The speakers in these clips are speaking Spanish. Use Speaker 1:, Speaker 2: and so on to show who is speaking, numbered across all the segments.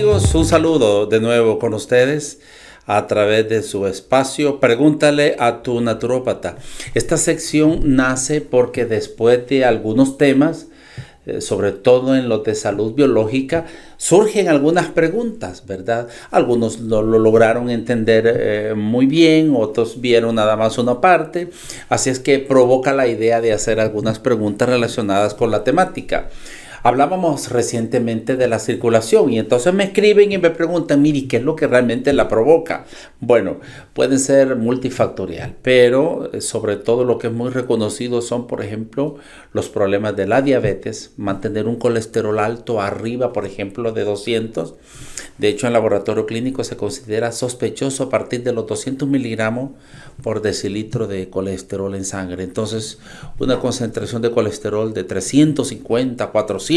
Speaker 1: amigos, un saludo de nuevo con ustedes a través de su espacio. Pregúntale a tu naturópata. Esta sección nace porque después de algunos temas, eh, sobre todo en los de salud biológica, surgen algunas preguntas, ¿verdad? Algunos lo, lo lograron entender eh, muy bien, otros vieron nada más una parte, así es que provoca la idea de hacer algunas preguntas relacionadas con la temática. Hablábamos recientemente de la circulación y entonces me escriben y me preguntan, mire, ¿qué es lo que realmente la provoca? Bueno, puede ser multifactorial, pero eh, sobre todo lo que es muy reconocido son, por ejemplo, los problemas de la diabetes, mantener un colesterol alto arriba, por ejemplo, de 200. De hecho, en laboratorio clínico se considera sospechoso a partir de los 200 miligramos por decilitro de colesterol en sangre. Entonces, una concentración de colesterol de 350, 400,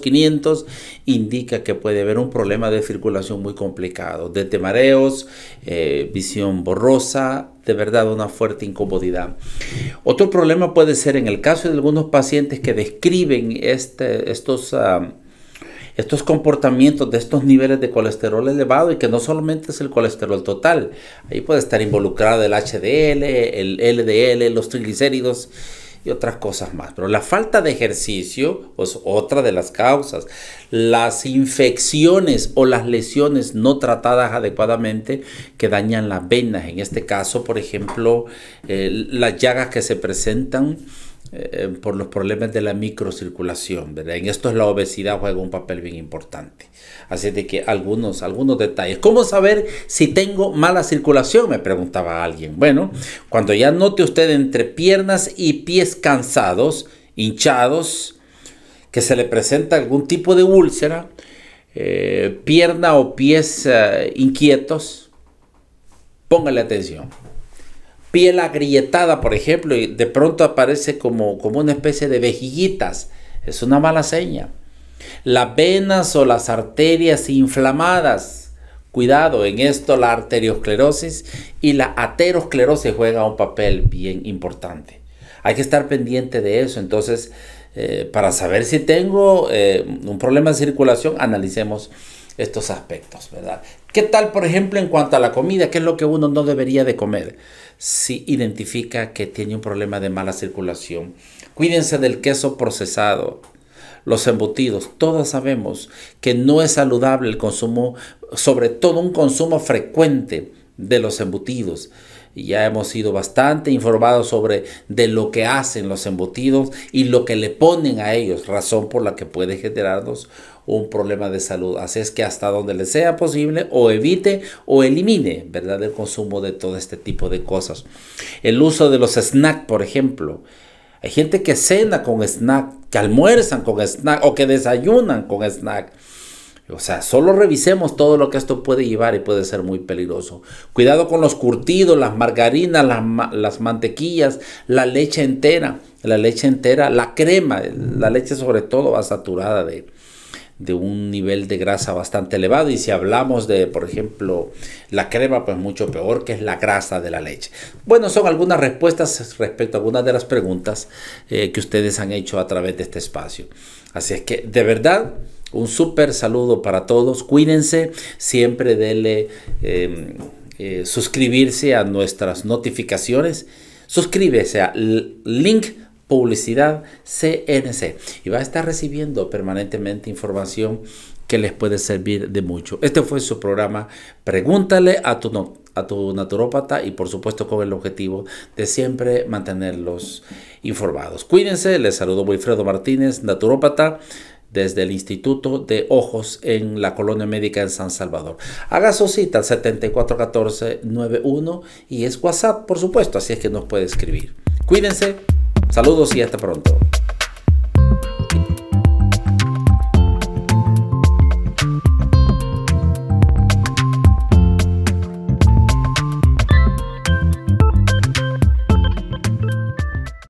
Speaker 1: 500, indica que puede haber un problema de circulación muy complicado, de temareos, eh, visión borrosa, de verdad una fuerte incomodidad. Otro problema puede ser en el caso de algunos pacientes que describen este, estos... estos comportamientos de estos niveles de colesterol elevado y que no solamente es el colesterol total, ahí puede estar involucrado el HDL, el LDL, los triglicéridos y otras cosas más. Pero la falta de ejercicio es otra de las causas. Las infecciones o las lesiones no tratadas adecuadamente que dañan las venas. En este caso, por ejemplo, eh, las llagas que se presentan eh, por los problemas de la microcirculación, En esto la obesidad juega un papel bien importante. Así de que algunos, algunos detalles. ¿Cómo saber si tengo mala circulación? Me preguntaba alguien. Bueno, cuando ya note usted entre piernas y pies cansados, hinchados, que se le presenta algún tipo de úlcera, eh, pierna o pies eh, inquietos, póngale atención piel agrietada, por ejemplo, y de pronto aparece como, como una especie de vejiguitas. Es una mala seña. Las venas o las arterias inflamadas. Cuidado, en esto la arteriosclerosis y la aterosclerosis juega un papel bien importante. Hay que estar pendiente de eso. Entonces, eh, para saber si tengo eh, un problema de circulación, analicemos estos aspectos, ¿verdad? ¿Qué tal, por ejemplo, en cuanto a la comida? ¿Qué es lo que uno no debería de comer? Si identifica que tiene un problema de mala circulación, cuídense del queso procesado, los embutidos. Todos sabemos que no es saludable el consumo, sobre todo un consumo frecuente de los embutidos. Y ya hemos sido bastante informados sobre de lo que hacen los embutidos y lo que le ponen a ellos, razón por la que puede generarnos un problema de salud. Así es que hasta donde le sea posible o evite o elimine, ¿verdad?, el consumo de todo este tipo de cosas. El uso de los snacks, por ejemplo. Hay gente que cena con snack, que almuerzan con snack o que desayunan con snack. O sea, solo revisemos todo lo que esto puede llevar y puede ser muy peligroso. Cuidado con los curtidos, las margarinas, las, mantequillas, la leche entera, la leche entera, la crema, la leche sobre todo va saturada de, de un nivel de grasa bastante elevado y si hablamos de por ejemplo la crema pues mucho peor que es la grasa de la leche bueno son algunas respuestas respecto a algunas de las preguntas eh, que ustedes han hecho a través de este espacio así es que de verdad un súper saludo para todos cuídense siempre dele em, eh, suscribirse a nuestras notificaciones suscríbese al link publicidad CNC y va a estar recibiendo permanentemente información que les puede servir de mucho. Este fue su programa. Pregúntale a tu, no, a tu naturópata y por supuesto con el objetivo de siempre mantenerlos informados. Cuídense, les saludo Wilfredo Martínez, naturópata desde el Instituto de Ojos en la Colonia Médica en San Salvador. Haga su cita al 741491 y es WhatsApp, por supuesto, así es que nos puede escribir. Cuídense. Saludos y hasta pronto.